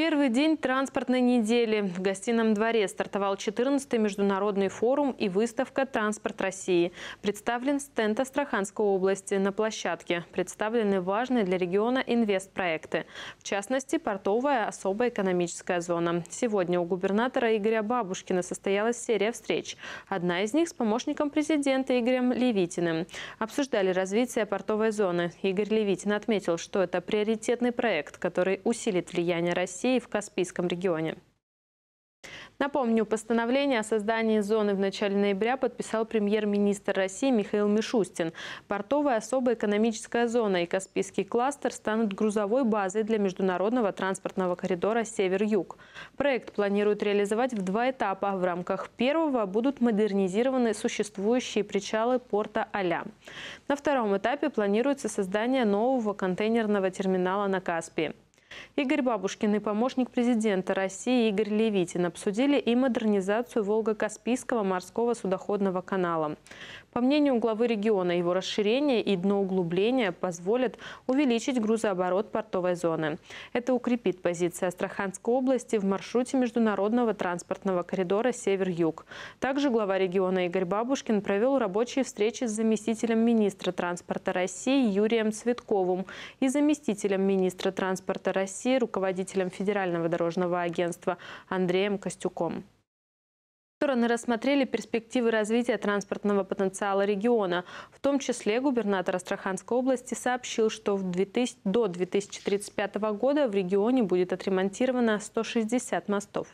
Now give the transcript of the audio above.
Первый день транспортной недели. В гостином дворе стартовал 14-й международный форум и выставка «Транспорт России». Представлен стенд Астраханской области. На площадке представлены важные для региона инвестпроекты. В частности, портовая особая экономическая зона. Сегодня у губернатора Игоря Бабушкина состоялась серия встреч. Одна из них с помощником президента Игорем Левитиным. Обсуждали развитие портовой зоны. Игорь Левитин отметил, что это приоритетный проект, который усилит влияние России России в Каспийском регионе. Напомню, постановление о создании зоны в начале ноября подписал премьер-министр России Михаил Мишустин. Портовая особая экономическая зона и Каспийский кластер станут грузовой базой для международного транспортного коридора «Север-Юг». Проект планируют реализовать в два этапа. В рамках первого будут модернизированы существующие причалы порта Аля. На втором этапе планируется создание нового контейнерного терминала на Каспии. Игорь Бабушкин и помощник президента России Игорь Левитин обсудили и модернизацию Волго-Каспийского морского судоходного канала. По мнению главы региона, его расширение и дноуглубление позволят увеличить грузооборот портовой зоны. Это укрепит позиции Астраханской области в маршруте международного транспортного коридора «Север-Юг». Также глава региона Игорь Бабушкин провел рабочие встречи с заместителем министра транспорта России Юрием Светковым и заместителем министра транспорта России руководителем Федерального дорожного агентства Андреем Костюком. Стороны рассмотрели перспективы развития транспортного потенциала региона. В том числе губернатор Астраханской области сообщил, что в 2000, до 2035 года в регионе будет отремонтировано 160 мостов.